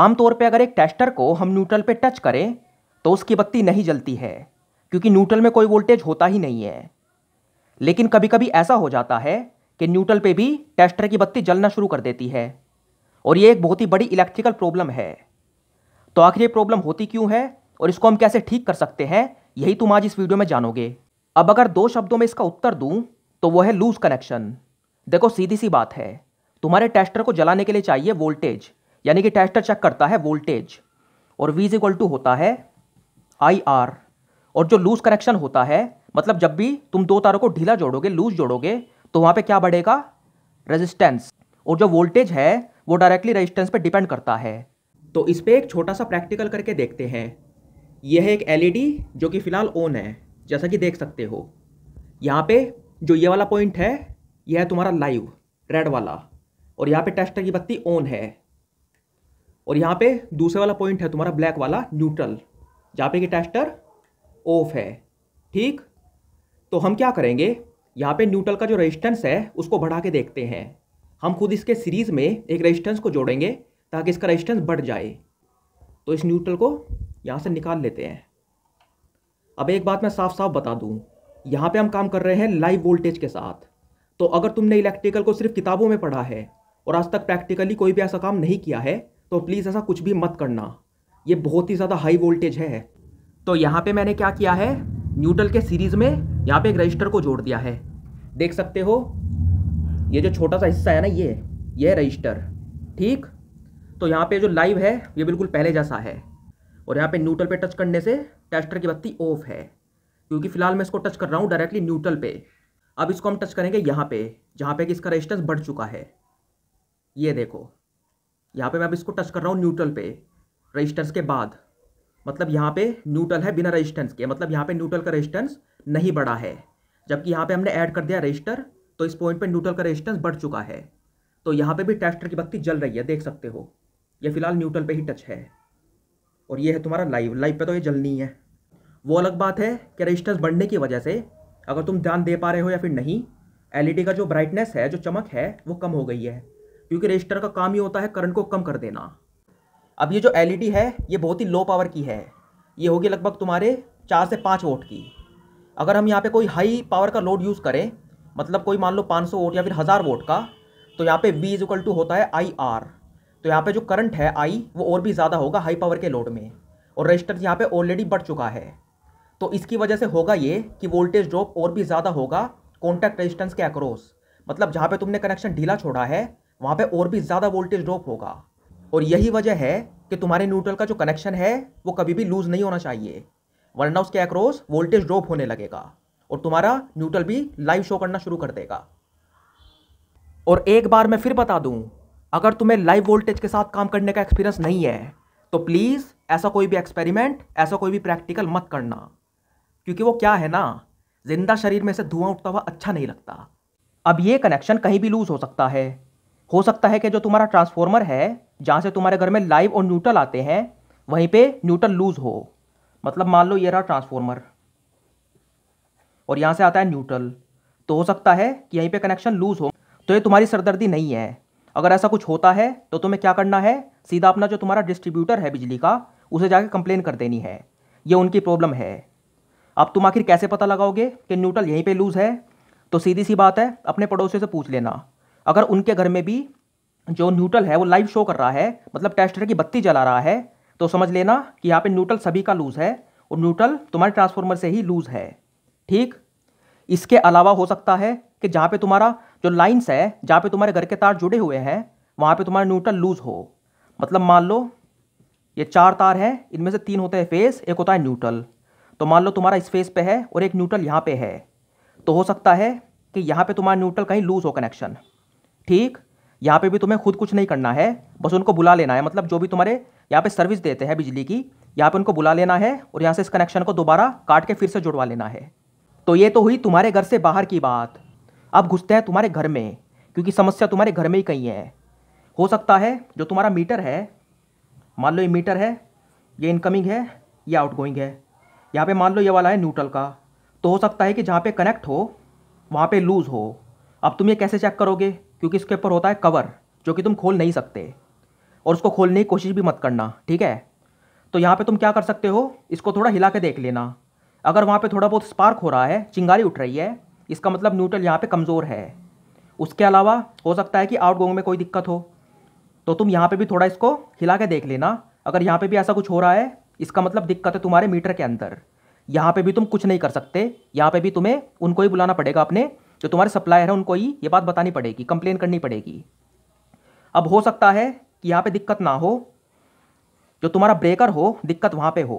आमतौर पर अगर एक टेस्टर को हम न्यूट्रल पर टच करें तो उसकी बत्ती नहीं जलती है क्योंकि न्यूट्रल में कोई वोल्टेज होता ही नहीं है लेकिन कभी कभी ऐसा हो जाता है कि न्यूट्रल पे भी टेस्टर की बत्ती जलना शुरू कर देती है और ये एक बहुत ही बड़ी इलेक्ट्रिकल प्रॉब्लम है तो आखिर ये प्रॉब्लम होती क्यों है और इसको हम कैसे ठीक कर सकते हैं यही तुम आज इस वीडियो में जानोगे अब अगर दो शब्दों में इसका उत्तर दूं तो वो है लूज कनेक्शन देखो सीधी सी बात है तुम्हारे टेस्टर को जलाने के लिए चाहिए वोल्टेज यानी कि टेस्टर चेक करता है वोल्टेज और वी इज इक्वल टू होता है आई आर और जो लूज कनेक्शन होता है मतलब जब भी तुम दो तारों को ढीला जोड़ोगे लूज जोड़ोगे तो वहाँ पे क्या बढ़ेगा रेजिस्टेंस और जो वोल्टेज है वो डायरेक्टली रेजिस्टेंस पे डिपेंड करता है तो इस पर एक छोटा सा प्रैक्टिकल करके देखते हैं यह है एक एलईडी e जो कि फ़िलहाल ऑन है जैसा कि देख सकते हो यहाँ पे जो ये वाला पॉइंट है यह है तुम्हारा लाइव रेड वाला और यहाँ पे टेस्टर की बत्ती ऑन है और यहाँ पे दूसरे वाला पॉइंट है तुम्हारा ब्लैक वाला न्यूट्रल जहाँ पे कि टेस्टर ऑफ है ठीक तो हम क्या करेंगे यहाँ पे न्यूट्रल का जो रेजिस्टेंस है उसको बढ़ा के देखते हैं हम खुद इसके सीरीज़ में एक रेजिस्टेंस को जोड़ेंगे ताकि इसका रेजिस्टेंस बढ़ जाए तो इस न्यूट्रल को यहाँ से निकाल लेते हैं अब एक बात मैं साफ साफ बता दूँ यहाँ पर हम काम कर रहे हैं लाइव वोल्टेज के साथ तो अगर तुमने इलेक्ट्रिकल को सिर्फ किताबों में पढ़ा है और आज तक प्रैक्टिकली कोई भी ऐसा काम नहीं किया है तो प्लीज़ ऐसा कुछ भी मत करना ये बहुत ही ज़्यादा हाई वोल्टेज है तो यहाँ पे मैंने क्या किया है न्यूट्रल के सीरीज़ में यहाँ पे एक रजिस्टर को जोड़ दिया है देख सकते हो ये जो छोटा सा हिस्सा है ना ये ये है रजिस्टर ठीक तो यहाँ पे जो लाइव है ये बिल्कुल पहले जैसा है और यहाँ पे न्यूट्रल पे टच करने से टेस्टर की बत्ती ऑफ है क्योंकि फिलहाल मैं इसको टच कर रहा हूँ डायरेक्टली न्यूट्रल पे अब इसको हम टच करेंगे यहाँ पे जहाँ पे कि इसका रजिस्टर बढ़ चुका है ये देखो यहाँ पे मैं अब इसको टच कर रहा हूँ न्यूट्रल पे रजिस्टेंस के बाद मतलब यहाँ पे न्यूट्रल है बिना रजिस्टेंस के मतलब यहाँ पे न्यूट्रल का रजिस्टेंस नहीं बढ़ा है जबकि यहाँ पे हमने ऐड कर दिया रजिस्टर तो इस पॉइंट पे न्यूट्रल का रजिस्टेंस बढ़ चुका है तो यहाँ पे भी टेस्टर की बत्ती जल रही है देख सकते हो ये फिलहाल न्यूट्रल पर ही टच है और ये है तुम्हारा लाइव लाइव पर तो ये जलनी है वो अलग बात है कि रजिस्टेंस बढ़ने की वजह से अगर तुम ध्यान दे पा रहे हो या फिर नहीं एलईडी e का जो ब्राइटनेस है जो चमक है वो कम हो गई है क्योंकि रजिस्टर का काम ही होता है करंट को कम कर देना अब ये जो एल है ये बहुत ही लो पावर की है ये होगी लगभग तुम्हारे चार से पाँच वोट की अगर हम यहाँ पे कोई हाई पावर का लोड यूज़ करें मतलब कोई मान लो 500 वोट या फिर हज़ार वोट का तो यहाँ पे V इज इक्वल टू होता है आई आर तो यहाँ पे जो करंट है आई वो और भी ज़्यादा होगा हाई पावर के लोड में और रजिस्टर यहाँ पे ऑलरेडी बढ़ चुका है तो इसकी वजह से होगा ये कि वोल्टेज ड्रॉप और भी ज़्यादा होगा कॉन्टैक्ट रजिस्टेंस के अक्रॉस मतलब जहाँ पर तुमने कनेक्शन ढीला छोड़ा है वहाँ पे और भी ज़्यादा वोल्टेज ड्रॉप होगा और यही वजह है कि तुम्हारे न्यूट्रल का जो कनेक्शन है वो कभी भी लूज़ नहीं होना चाहिए वरना उसके अक्रॉस वोल्टेज ड्रॉप होने लगेगा और तुम्हारा न्यूट्रल भी लाइव शो करना शुरू कर देगा और एक बार मैं फिर बता दूं अगर तुम्हें लाइव वोल्टेज के साथ काम करने का एक्सपीरियंस नहीं है तो प्लीज़ ऐसा कोई भी एक्सपेरिमेंट ऐसा कोई भी प्रैक्टिकल मत करना क्योंकि वो क्या है ना जिंदा शरीर में से धुआं उठता हुआ अच्छा नहीं लगता अब ये कनेक्शन कहीं भी लूज़ हो सकता है हो सकता है कि जो तुम्हारा ट्रांसफॉर्मर है जहाँ से तुम्हारे घर में लाइव और न्यूट्रल आते हैं वहीं पे न्यूट्रल लूज हो मतलब मान लो ये रहा ट्रांसफॉर्मर और यहाँ से आता है न्यूट्रल तो हो सकता है कि यहीं पे कनेक्शन लूज हो तो ये तुम्हारी सरदर्दी नहीं है अगर ऐसा कुछ होता है तो तुम्हें क्या करना है सीधा अपना जो तुम्हारा डिस्ट्रीब्यूटर है बिजली का उसे जाके कंप्लेन कर देनी है ये उनकी प्रॉब्लम है अब तुम आखिर कैसे पता लगाओगे कि न्यूट्रल यहीं पे लूज़ है तो सीधी सी बात है अपने पड़ोसियों से पूछ लेना अगर उनके घर में भी जो न्यूट्रल है वो लाइव शो कर रहा है मतलब टेस्टर की बत्ती जला रहा है तो समझ लेना कि यहाँ पे न्यूट्रल सभी का लूज़ है और न्यूट्रल तुम्हारे ट्रांसफॉर्मर से ही लूज़ है ठीक इसके अलावा हो सकता है कि जहाँ पे तुम्हारा जो लाइन्स है जहाँ पे तुम्हारे घर के तार जुड़े हुए हैं वहाँ पे तुम्हारा न्यूट्रल लूज़ हो मतलब मान लो ये चार तार हैं इनमें से तीन होते हैं फेस एक होता है न्यूट्रल तो मान लो तुम्हारा इस फेस पे है और एक न्यूट्रल यहाँ पे है तो हो सकता है कि यहाँ पे तुम्हारा न्यूट्रल कहीं लूज़ हो कनेक्शन ठीक यहाँ पे भी तुम्हें खुद कुछ नहीं करना है बस उनको बुला लेना है मतलब जो भी तुम्हारे यहाँ पे सर्विस देते हैं बिजली की यहाँ पे उनको बुला लेना है और यहाँ से इस कनेक्शन को दोबारा काट के फिर से जुड़वा लेना है तो ये तो हुई तुम्हारे घर से बाहर की बात अब घुसते हैं तुम्हारे घर में क्योंकि समस्या तुम्हारे घर में ही कहीं है हो सकता है जो तुम्हारा मीटर है मान लो ये मीटर है ये इनकमिंग है ये आउटगोइंग है यहाँ पे मान लो ये वाला है न्यूट्रल का तो हो सकता है कि जहाँ पे कनेक्ट हो वहाँ पे लूज़ हो अब तुम ये कैसे चेक करोगे क्योंकि इसके ऊपर होता है कवर जो कि तुम खोल नहीं सकते और उसको खोलने की कोशिश भी मत करना ठीक है तो यहाँ पे तुम क्या कर सकते हो इसको थोड़ा हिला के देख लेना अगर वहाँ पे थोड़ा बहुत स्पार्क हो रहा है चिंगारी उठ रही है इसका मतलब न्यूट्रल यहाँ पे कमज़ोर है उसके अलावा हो सकता है कि आउट गोंग में कोई दिक्कत हो तो तुम यहाँ पे भी थोड़ा इसको हिला के देख लेना अगर यहाँ पे भी ऐसा कुछ हो रहा है इसका मतलब दिक्कत है तुम्हारे मीटर के अंदर यहाँ पे भी तुम कुछ नहीं कर सकते यहाँ पे भी तुम्हें उनको ही बुलाना पड़ेगा अपने जो तुम्हारे सप्लायर है उनको ही ये बात बतानी पड़ेगी कंप्लेन करनी पड़ेगी अब हो सकता है कि यहाँ पे दिक्कत ना हो जो तुम्हारा ब्रेकर हो दिक्कत वहाँ पे हो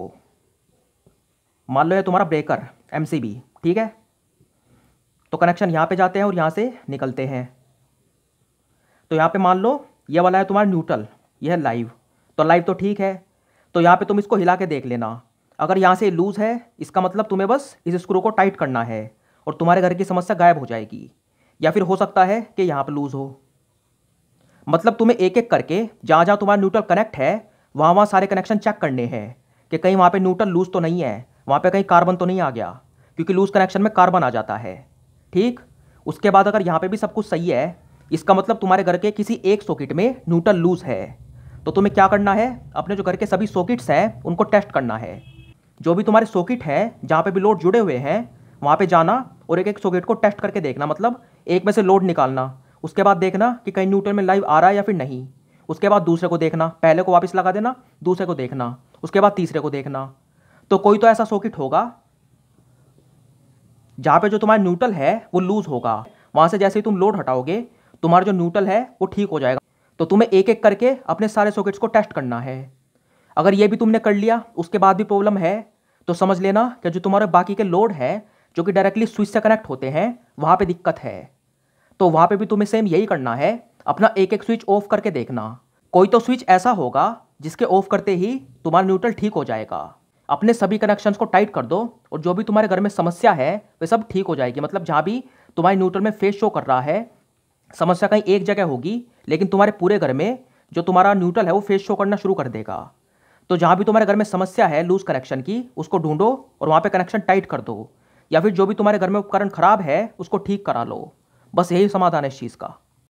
मान लो ये तुम्हारा ब्रेकर एम ठीक है तो कनेक्शन यहाँ पे जाते हैं और यहाँ से निकलते हैं तो यहाँ पे मान लो ये वाला है तुम्हारा न्यूट्रल यह है लाइव तो लाइव तो ठीक है तो यहाँ पे तुम इसको हिला के देख लेना अगर यहाँ से लूज़ है इसका मतलब तुम्हें बस इस स्क्रू को टाइट करना है और तुम्हारे घर की समस्या गायब हो जाएगी या फिर हो सकता है कि यहाँ पर लूज़ हो मतलब तुम्हें एक एक करके जहाँ जहाँ तुम्हारा न्यूट्रल कनेक्ट है वहाँ वहाँ सारे कनेक्शन चेक करने हैं कि कहीं वहाँ पे न्यूट्रल लूज़ तो नहीं है वहाँ पे कहीं कार्बन तो नहीं आ गया क्योंकि लूज़ कनेक्शन में कार्बन आ जाता है ठीक उसके बाद अगर यहाँ पे भी सब कुछ सही है इसका मतलब तुम्हारे घर के किसी एक सॉकेट में न्यूट्रल लूज़ है तो तुम्हें क्या करना है अपने जो घर के सभी सॉकेट्स हैं उनको टेस्ट करना है जो भी तुम्हारे सॉकेट हैं जहाँ पर भी लोड जुड़े हुए हैं वहाँ पे जाना और एक एक सॉकेट को टेस्ट करके देखना मतलब एक में से लोड निकालना उसके बाद देखना कि कहीं न्यूट्रल में लाइव आ रहा है या फिर नहीं उसके बाद दूसरे को देखना पहले को वापस लगा देना दूसरे को देखना उसके बाद तीसरे को देखना तो कोई तो ऐसा सॉकेट होगा जहाँ पे जो तुम्हारा न्यूट्रल है वो लूज़ होगा वहाँ से जैसे ही तुम लोड हटाओगे तुम्हारा जो न्यूट्रल है वो ठीक हो जाएगा तो तुम्हें एक एक करके अपने सारे सॉकेट्स को टेस्ट करना है अगर ये भी तुमने कर लिया उसके बाद भी प्रॉब्लम है तो समझ लेना कि जो तुम्हारे बाकी के लोड है जो कि डायरेक्टली स्विच से कनेक्ट होते हैं वहाँ पे दिक्कत है तो वहाँ पे भी तुम्हें सेम यही करना है अपना एक एक स्विच ऑफ करके देखना कोई तो स्विच ऐसा होगा जिसके ऑफ करते ही तुम्हारा न्यूट्रल ठीक हो जाएगा अपने सभी कनेक्शंस को टाइट कर दो और जो भी तुम्हारे घर में समस्या है वह सब ठीक हो जाएगी मतलब जहाँ भी तुम्हारे न्यूट्रल में फेस शो कर रहा है समस्या कहीं एक जगह होगी लेकिन तुम्हारे पूरे घर में जो तुम्हारा न्यूट्रल है वो फेस शो करना शुरू कर देगा तो जहाँ भी तुम्हारे घर में समस्या है लूज़ कनेक्शन की उसको ढूंढो और वहाँ पे कनेक्शन टाइट कर दो या फिर जो भी तुम्हारे घर में उपकरण खराब है उसको ठीक करा लो बस यही समाधान है इस चीज़ का